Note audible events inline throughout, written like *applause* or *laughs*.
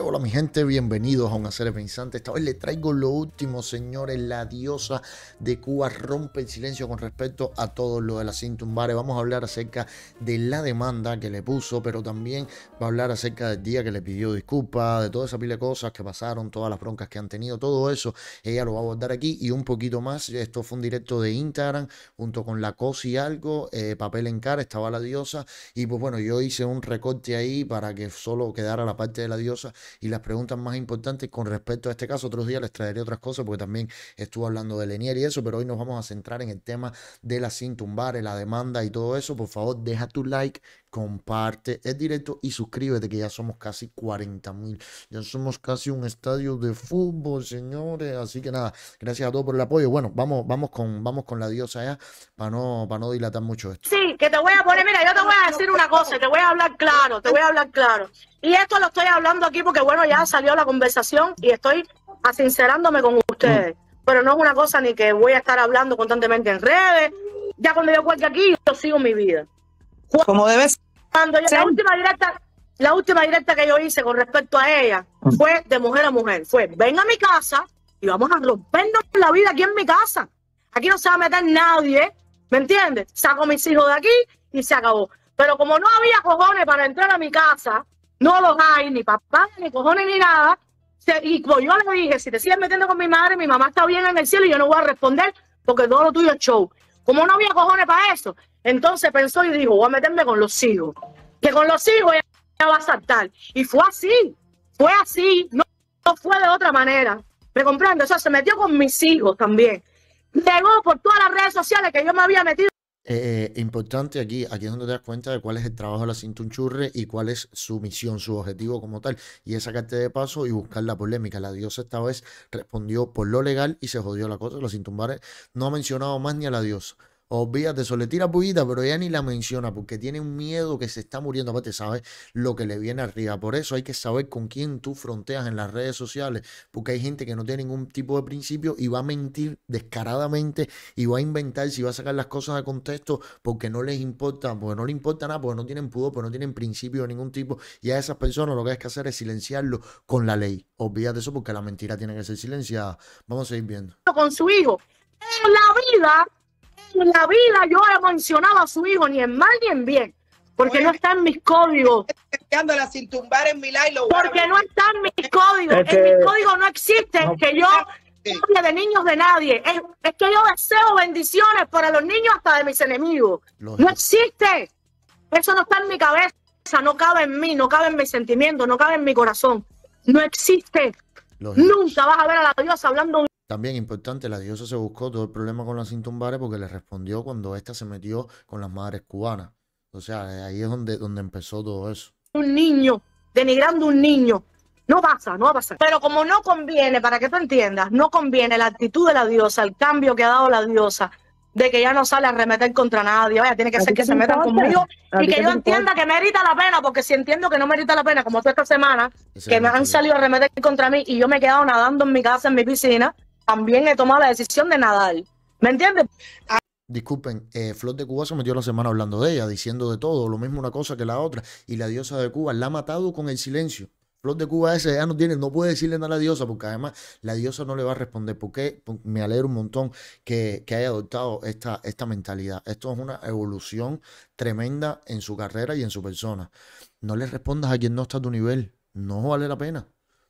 hola mi gente, bienvenidos a un hacer pensante. Esta vez les traigo lo último, señores. La diosa de Cuba rompe el silencio con respecto a todo lo de las sin Vamos a hablar acerca de la demanda que le puso, pero también va a hablar acerca del día que le pidió disculpas, de toda esa pila de cosas que pasaron, todas las broncas que han tenido, todo eso. Ella lo va a abordar aquí y un poquito más. Esto fue un directo de Instagram junto con la cosa y algo, eh, papel en cara, estaba la diosa. Y pues bueno, yo hice un recorte ahí para que solo quedara la parte de la diosa y las preguntas más importantes con respecto a este caso. Otros días les traeré otras cosas porque también estuve hablando de Lenier y eso, pero hoy nos vamos a centrar en el tema de la sin la demanda y todo eso. Por favor, deja tu like, comparte el directo y suscríbete que ya somos casi 40 mil. Ya somos casi un estadio de fútbol, señores. Así que nada, gracias a todos por el apoyo. Bueno, vamos, vamos con, vamos con la diosa ya para no, para no dilatar mucho esto. Sí, que te voy a poner, mira, yo te voy a decir una cosa, te voy a hablar claro, te voy a hablar claro. Y esto lo estoy hablando aquí porque porque bueno, ya salió la conversación y estoy asincerándome con ustedes. Pero no es una cosa ni que voy a estar hablando constantemente en redes. Ya cuando yo cuelgue aquí, yo sigo mi vida. Como debes. Cuando la última directa, la última directa que yo hice con respecto a ella fue de mujer a mujer. Fue, ven a mi casa y vamos a rompernos la vida aquí en mi casa. Aquí no se va a meter nadie, ¿me entiendes? Saco a mis hijos de aquí y se acabó. Pero como no había cojones para entrar a mi casa, no los hay, ni papá, ni cojones, ni nada. y pues yo le dije, si te sigues metiendo con mi madre, mi mamá está bien en el cielo y yo no voy a responder porque todo lo tuyo es show. Como no había cojones para eso, entonces pensó y dijo, voy a meterme con los hijos. Que con los hijos ella va a saltar. Y fue así, fue así, no, no fue de otra manera. ¿Me comprendo? O sea, se metió con mis hijos también. Llegó por todas las redes sociales que yo me había metido eh, importante aquí, aquí es donde te das cuenta de cuál es el trabajo de la cintunchurre y cuál es su misión, su objetivo como tal. Y es sacarte de paso y buscar la polémica. La diosa esta vez respondió por lo legal y se jodió la cosa. Los cintumbares no ha mencionado más ni a la diosa. Olvídate eso, le tira pullita, pero ella ni la menciona porque tiene un miedo que se está muriendo. Aparte, sabes lo que le viene arriba. Por eso hay que saber con quién tú fronteas en las redes sociales, porque hay gente que no tiene ningún tipo de principio y va a mentir descaradamente y va a inventar si va a sacar las cosas de contexto porque no les importa, porque no le importa nada, porque no tienen pudor, porque no tienen principio de ningún tipo. Y a esas personas lo que hay que hacer es silenciarlo con la ley. Olvídate eso porque la mentira tiene que ser silenciada. Vamos a seguir viendo. Con su hijo. En la vida en la vida yo he mencionado a su hijo, ni en mal ni en bien. Porque no está en mis códigos. Sin tumbar en porque no está en mis códigos. en mis códigos no existe que yo de niños de nadie. Es, que yo deseo bendiciones para los niños hasta de mis enemigos. No, existe. Eso no está en mi cabeza, no cabe en mí, no cabe en mis sentimientos, no cabe en mi corazón. No existe. Nunca vas a ver a la diosa hablando también importante, la diosa se buscó todo el problema con las intumbares porque le respondió cuando ésta se metió con las madres cubanas. O sea, eh, ahí es donde, donde empezó todo eso. Un niño, denigrando un niño. No pasa, no va a pasar. Pero como no conviene, para que tú entiendas, no conviene la actitud de la diosa, el cambio que ha dado la diosa, de que ya no sale a remeter contra nadie. Vaya, tiene que ser que se metan conmigo y que yo entienda que merita la pena, porque si entiendo que no merita la pena, como tú esta semana, que me han salido a remeter contra mí y yo me he quedado nadando en mi casa, en mi piscina, también he tomado la decisión de nadar. ¿Me entiendes? Disculpen, eh, Flot de Cuba se metió la semana hablando de ella, diciendo de todo, lo mismo una cosa que la otra. Y la diosa de Cuba la ha matado con el silencio. Flot de Cuba ese ya no tiene, no puede decirle nada a la diosa, porque además la diosa no le va a responder. Porque me alegro un montón que, haya adoptado esta, esta mentalidad. Esto es una evolución tremenda en su carrera y en su persona. No le respondas a quien no está a tu nivel. No vale la pena.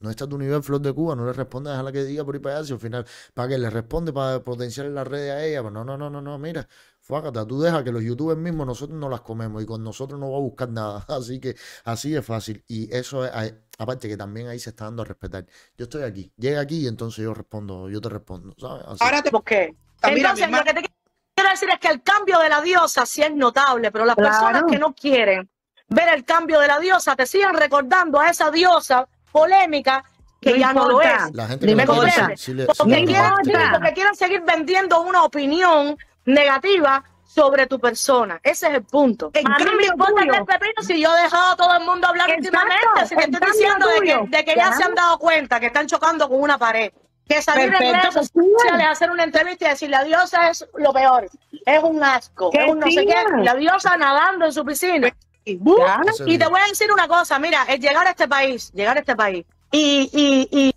No está tu nivel flor de Cuba, no le a la que diga por ahí para allá, si al final, para que le responde, para potenciar la red a ella, pues no, no, no, no, no, mira, Fácata, tú deja que los youtubers mismos nosotros no las comemos y con nosotros no va a buscar nada. *laughs* Así que así es fácil. Y eso es, aparte que también ahí se está dando a respetar. Yo estoy aquí, llega aquí y entonces yo respondo, yo te respondo, ¿sabes? Así. Ahora te qué Entonces, lo que te quiero decir es que el cambio de la diosa sí es notable, pero las personas que no quieren ver el cambio de la diosa te siguen recordando a esa diosa polémica que ya no lo es. La gente ¿Me porque, quieren, seguir vendiendo una opinión negativa sobre tu persona. Ese es el punto. En me importa si yo he dejado a todo el mundo hablar últimamente. Si te estoy diciendo de que, de que, ya se han dado cuenta que están chocando con una pared. Que salir de en sociales, hacer una entrevista y decir la diosa es lo peor, es un asco, es no sé qué, la diosa nadando en su piscina. Y te voy a decir una cosa, mira, es llegar a este país, llegar a este país y,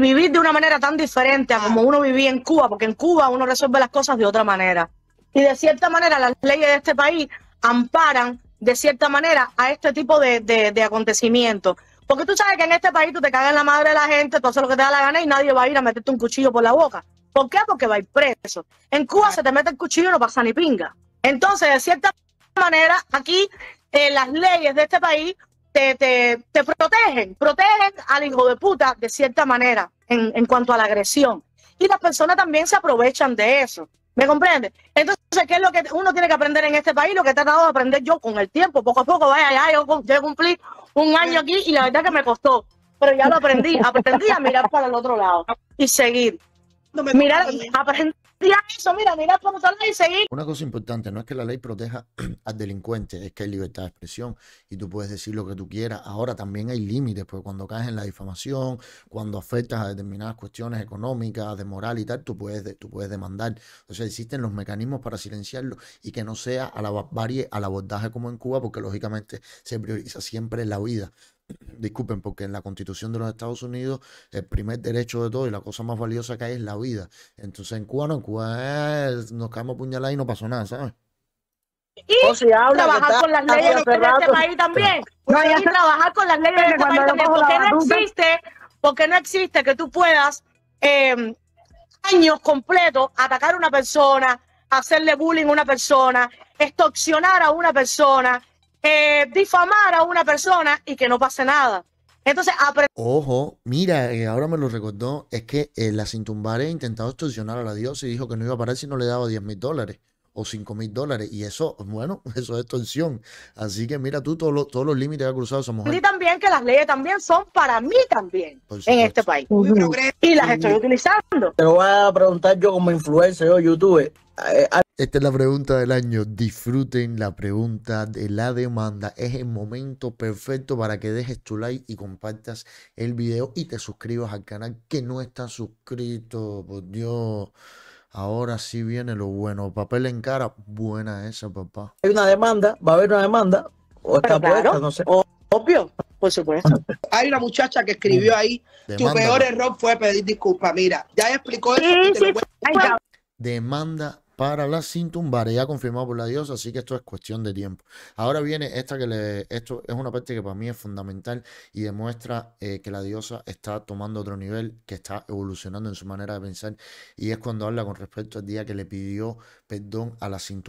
vivir de una manera tan diferente a como uno vivía en Cuba, porque en Cuba uno resuelve las cosas de otra manera. Y de cierta manera las leyes de este país amparan de cierta manera a este tipo de, de acontecimientos. Porque tú sabes que en este país tú te cagas en la madre de la gente, tú haces lo que te da la gana y nadie va a ir a meterte un cuchillo por la boca. ¿Por qué? Porque va a ir preso. En Cuba se te mete el cuchillo y no pasa ni pinga. Entonces, de cierta manera, aquí las leyes de este país te, te, protegen, protegen al hijo de puta de cierta manera en, en cuanto a la agresión. Y las personas también se aprovechan de eso. ¿Me comprende? Entonces, ¿qué es lo que uno tiene que aprender en este país? Lo que he tratado de aprender yo con el tiempo, poco a poco, vaya, ya, yo, cumplí un año aquí y la verdad que me costó, pero ya lo aprendí, aprendí a mirar para el otro lado y seguir. mirar, aprendí una cosa importante, no es que la ley proteja *clears throat* al delincuente, es que hay libertad de expresión y tú puedes decir lo que tú quieras. Ahora también hay límites, porque cuando caes en la difamación, cuando afectas a determinadas cuestiones económicas, de moral y tal, tú puedes, tú puedes demandar. O sea, existen los mecanismos para silenciarlo y que no sea a la barbarie, al abordaje como en Cuba, porque lógicamente se prioriza siempre la vida disculpen, porque en la Constitución de los Estados Unidos el primer derecho de todo y la cosa más valiosa que hay es la vida. Entonces en Cuba no, eh, nos caemos puñaladas y no pasó nada, ¿sabes? Y trabajar con las leyes de este país también. No, y trabajar con las leyes de este país Porque no existe, porque no existe que tú puedas em, años completos atacar a una persona, hacerle bullying a una persona, extorsionar a una persona, eh, difamar a una persona y que no pase nada. Entonces, Ojo, mira, eh, ahora me lo recordó, es que eh, la Sin ha intentado extorsionar a la diosa y dijo que no iba a parar si no le daba 10 mil dólares o 5 mil dólares. Y eso, bueno, *laughs* eso es extorsión. Así que mira tú todo todos los límites que ha cruzado esa Y también que las leyes también son para mí también en este país. Y las estoy utilizando. Te voy a preguntar yo como influencer o youtuber. Esta es la pregunta del año. Disfruten la pregunta de la demanda. Es el momento perfecto para que dejes tu like y compartas el video y te suscribas al canal que no estás suscrito. Por Dios. Ahora sí viene lo bueno. Papel en cara, buena esa, papá. Hay una demanda, va a haber una demanda. O está Obvio, por supuesto. *laughs* Hay una muchacha que escribió mm. ahí, tu peor error fue pedir disculpas. Mira, ya explicó eso demanda para la sin ya confirmado por la diosa, así que esto es cuestión de tiempo. Ahora viene esta que le, esto es una parte que para mí es fundamental y demuestra eh, que la diosa está tomando otro nivel, que está evolucionando en su manera de pensar y es cuando habla con respecto al día que le pidió perdón a la sin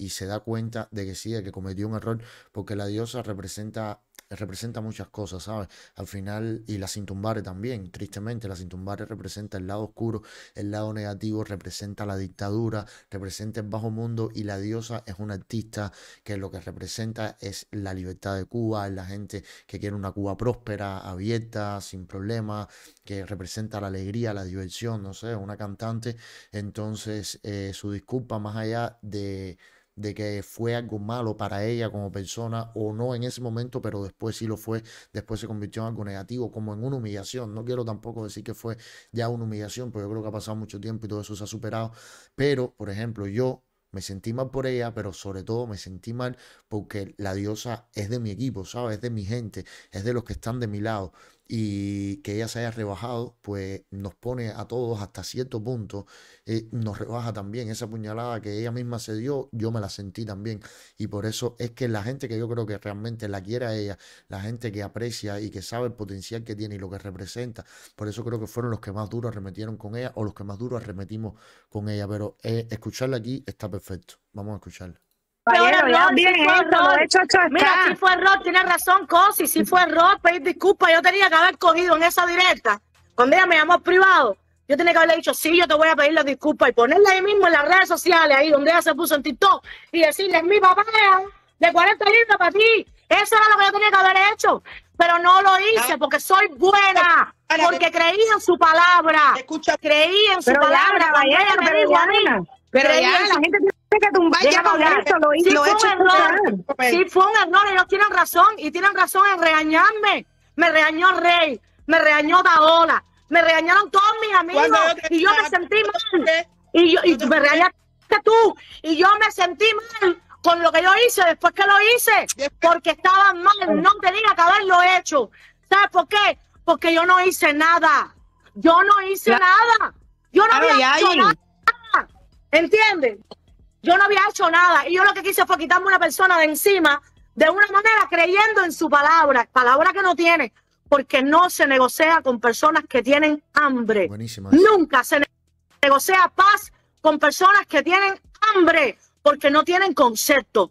y se da cuenta de que sí, de que cometió un error, porque la diosa representa representa muchas cosas, ¿sabes? Al final, y la Sintumbare también, tristemente, la Sintumbare representa el lado oscuro, el lado negativo, representa la dictadura, representa el bajo mundo y la diosa es una artista que lo que representa es la libertad de Cuba, es la gente que quiere una Cuba próspera, abierta, sin problemas, que representa la alegría, la diversión, no sé, una cantante. Entonces, eh, su disculpa más allá de de que fue algo malo para ella como persona o no en ese momento, pero después sí lo fue, después se convirtió en algo negativo, como en una humillación. No quiero tampoco decir que fue ya una humillación, porque yo creo que ha pasado mucho tiempo y todo eso se ha superado. Pero, por ejemplo, yo me sentí mal por ella, pero sobre todo me sentí mal porque la diosa es de mi equipo, ¿sabes? Es de mi gente, es de los que están de mi lado y que ella se haya rebajado, pues nos pone a todos hasta cierto punto, eh, nos rebaja también esa puñalada que ella misma se dio, yo me la sentí también. Y por eso es que la gente que yo creo que realmente la quiere a ella, la gente que aprecia y que sabe el potencial que tiene y lo que representa, por eso creo que fueron los que más duro arremetieron con ella o los que más duro arremetimos con ella. Pero eh, escucharla aquí está perfecto. Vamos a escucharla error, fue Mira, si fue error, tiene razón, Cosi, si fue error, pedir pues, disculpas, yo tenía que haber cogido en esa directa, cuando ella me llamó privado, yo tenía que haberle dicho, sí, yo te voy a pedir las disculpas y ponerle ahí mismo en las redes sociales, ahí donde ella se puso en TikTok, y decirle, mi papá de 40 libras para ti, eso era lo que yo tenía que haber hecho, pero no lo hice ah. porque soy buena, porque creí en su palabra, creí en su palabra, pero ya, la gente que tumbar ya con eso, lo, sí fue he hecho un error, sí fue un error, ellos tienen razón, y tienen razón en regañarme. Me regañó Rey, me regañó Daola, me regañaron todos mis amigos, y yo me sentí mal, y, yo, me regañaste tú, y yo me sentí mal con lo que yo hice después que lo hice, porque estaba mal, no te diga que haberlo hecho. ¿Sabes por qué? Porque yo no hice nada. Yo no hice nada. Yo no había hecho nada. ¿Entiendes? Yo no había hecho nada y yo lo que quise fue quitarme una persona de encima de una manera creyendo en su palabra, palabra que no tiene, porque no se negocia con personas que tienen hambre. Nunca se negocia paz con personas que tienen hambre, porque no tienen concepto.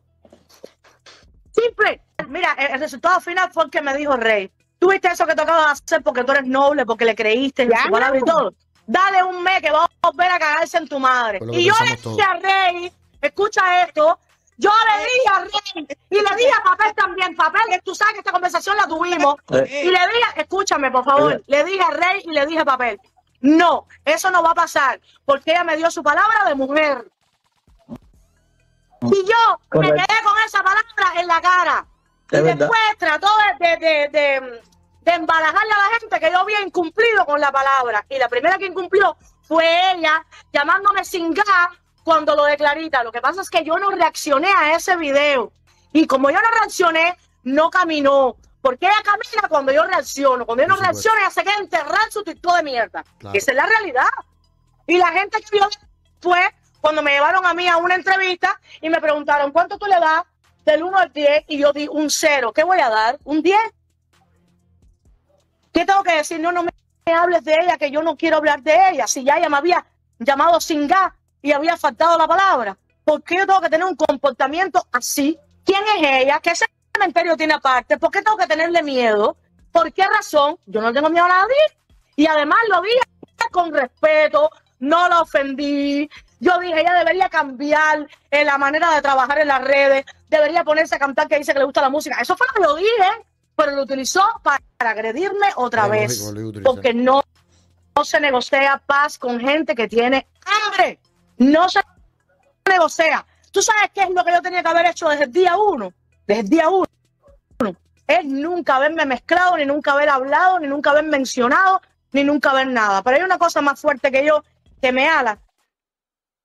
Simple. Mira, el, resultado final fue el que me dijo Rey. Tuviste eso que tocaba hacer porque tú eres noble, porque le creíste y todo. Dale un mes que va a volver a cagarse en tu madre. Y yo le dije a Rey, Escucha esto. Yo le eh. dije a Rey y le dije a Papel también, Papel, que tú sabes que esta conversación la tuvimos. Eh. Y le dije, escúchame, por favor, eh. le dije a Rey y le dije a Papel, no, eso no va a pasar, porque ella me dio su palabra de mujer. Y yo me quedé con esa palabra en la cara. y después trató de, de, a la gente que yo había incumplido con la palabra. Y la primera que incumplió fue ella, llamándome sin gas, cuando lo de Clarita. Lo que pasa es que yo no reaccioné a ese video. Y como yo no reaccioné, no caminó. Porque ella camina cuando yo reacciono. Cuando yo no reacciono, ella se queda enterrada su TikTok de mierda. Esa es la realidad. Y la gente que vio fue cuando me llevaron a mí a una entrevista y me preguntaron, ¿cuánto tú le das del 1 al 10? Y yo di un 0. ¿Qué voy a dar? ¿Un 10? ¿Qué tengo que decir? No, no me hables de ella, que yo no quiero hablar de ella. Si ya ella me había llamado sin gas y había faltado la palabra. ¿Por qué yo tengo que tener un comportamiento así? ¿Quién es ella? ¿Qué cementerio tiene aparte? ¿Por qué tengo que tenerle miedo? ¿Por qué razón? Yo no tengo miedo a nadie. Y además lo dije con respeto, no la ofendí. Yo dije, ella debería cambiar la manera de trabajar en las redes, debería ponerse a cantar que dice que le gusta la música. Eso fue lo que dije, pero lo utilizó para, agredirme otra vez. Porque no se negocia paz con gente que tiene hambre. No se negocia. ¿Tú sabes qué es lo que yo tenía que haber hecho desde el día uno? Desde el día uno. Es nunca haberme mezclado, ni nunca haber hablado, ni nunca haber mencionado, ni nunca haber nada. Pero hay una cosa más fuerte que yo que me ala.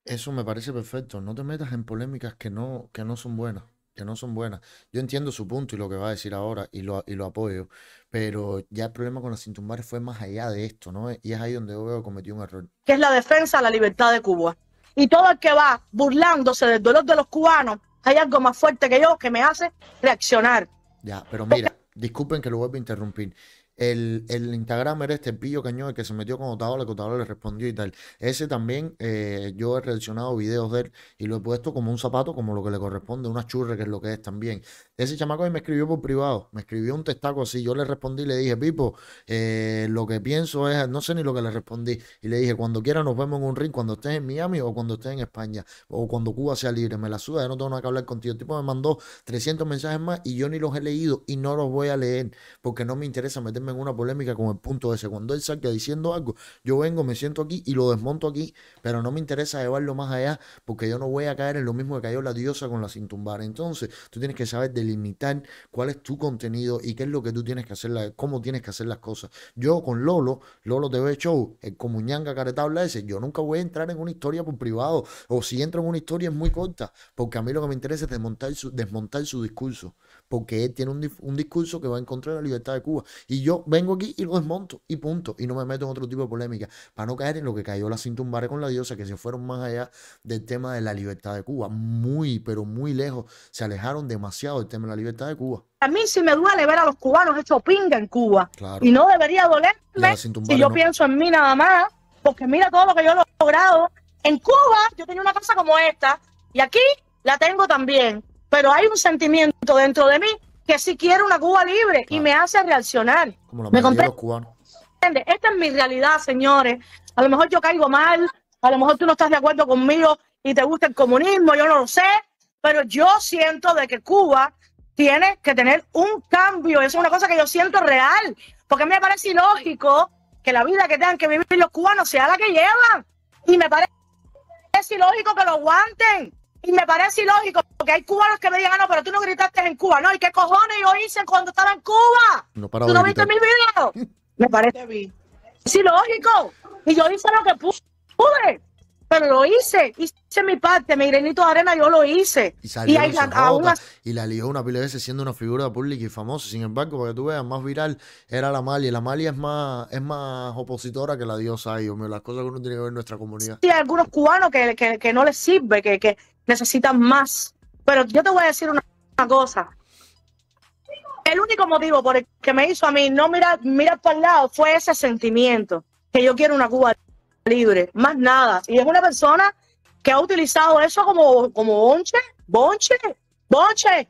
Eso me parece perfecto. No te metas en polémicas que no, que no son buenas que no son buenas. Yo entiendo su punto y lo que va a decir ahora y lo, y lo apoyo, pero ya el problema con los cinturones fue más allá de esto, ¿no? Y es ahí donde yo veo que un error. Que es la defensa a la libertad de Cuba. Y todo el que va burlándose del dolor de los cubanos, hay algo más fuerte que yo que me hace reaccionar. Ya, pero mira, disculpen que lo vuelvo a interrumpir. El, Instagram era este pillo cañón, el que se metió con Otavalo, que Otavalo le respondió y tal. Ese también, eh, yo he reaccionado videos de él y lo he puesto como un zapato, como lo que le corresponde, una churra, que es lo que es también. Ese chamaco me escribió por privado, me escribió un testaco así. Yo le respondí le dije, Pipo, eh, lo que pienso es, no sé ni lo que le respondí. Y le dije, cuando quiera nos vemos en un ring, cuando estés en Miami o cuando estés en España o cuando Cuba sea libre, me la suda, yo no tengo nada que hablar contigo. El tipo me mandó 300 mensajes más y yo ni los he leído y no los voy a leer porque no me interesa meterme en una polémica como el punto ese. Cuando él saque diciendo algo, yo vengo, me siento aquí y lo desmonto aquí, pero no me interesa llevarlo más allá porque yo no voy a caer en lo mismo que cayó la diosa con la sin tumbar. Entonces, tú tienes que saber delimitar cuál es tu contenido y qué es lo que tú tienes que hacer, cómo tienes que hacer las cosas. Yo con Lolo, Lolo TV Show, el eh, Comuñanga Caretabla ese, yo nunca voy a entrar en una historia por privado o si entro en una historia es muy corta, porque a mí lo que me interesa es desmontar su, desmontar su discurso, porque él tiene un, discurso que va a encontrar la libertad de Cuba. Y yo vengo aquí y lo desmonto y punto. Y no me meto en otro tipo de polémica para no caer en lo que cayó la sin con la diosa, que se fueron más allá del tema de la libertad de Cuba. Muy, pero muy lejos. Se alejaron demasiado del tema de la libertad de Cuba. A mí sí me duele ver a los cubanos hecho pinga en Cuba. Y no debería dolerme si yo pienso en mí nada más, porque mira todo lo que yo he logrado. En Cuba yo tenía una casa como esta y aquí la tengo también. Pero hay un sentimiento dentro de mí que si quiero una Cuba libre y me hace reaccionar. Como lo me los Cubanos. Esta es mi realidad, señores. A lo mejor yo caigo mal, a lo mejor tú no estás de acuerdo conmigo y te gusta el comunismo, yo no lo sé, pero yo siento de que Cuba tiene que tener un cambio. Eso es una cosa que yo siento real, porque me parece ilógico que la vida que tengan que vivir los cubanos sea la que llevan. Y me parece ilógico que lo aguanten. Y me parece ilógico, porque hay cubanos que me digan, ah, no, pero tú no gritaste en Cuba, ¿no? ¿Y qué cojones yo hice cuando estaba en Cuba? ¿Tú no viste mi video? *laughs* Me parece bien. Es ilógico. Y yo hice lo que pude, pero lo hice. Hice mi parte, mi granito de arena, yo lo hice. Y, salió, y, y la lió una pila de veces siendo una figura pública y famosa. Sin embargo, para que tú veas, más viral era la Mali. La Mali es más, es más opositora que la diosa. Ay, Dios las cosas que uno tiene que ver en nuestra comunidad. Sí, hay algunos cubanos que, que no les sirve, que necesitan más. Pero yo te voy a decir una, cosa. El único motivo por el que me hizo a mí no mirar, mira para el lado fue ese sentimiento, que yo quiero una Cuba libre, más nada. Y es una persona que ha utilizado eso como, como bonche, bonche, bonche,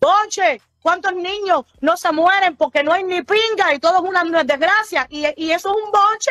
bonche. ¿Cuántos niños no se mueren porque no hay ni pinga y todo es una desgracia? ¿Y, eso es un bonche?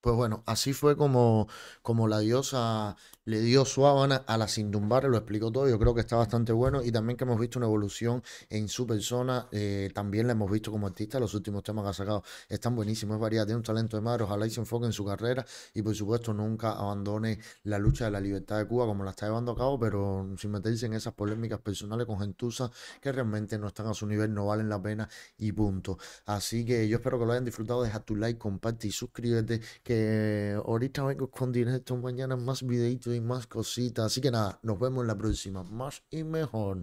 Pues bueno, así fue como, como la diosa le dio su habana a la Sindumbar, lo explico todo, yo creo que está bastante bueno y también que hemos visto una evolución en su persona, eh, también la hemos visto como artista, los últimos temas que ha sacado están buenísimos, es variedad, tiene un talento de madre, ojalá y se enfoque en su carrera y por supuesto nunca abandone la lucha de la libertad de Cuba como la está llevando a cabo, pero sin meterse en esas polémicas personales con gentuza que realmente no están a su nivel, no valen la pena y punto. Así que yo espero que lo hayan disfrutado, deja tu like, comparte y suscríbete, que ahorita vengo con directo, mañana más videitos y más cositas. Así que nada, nos vemos en la próxima. Más y mejor.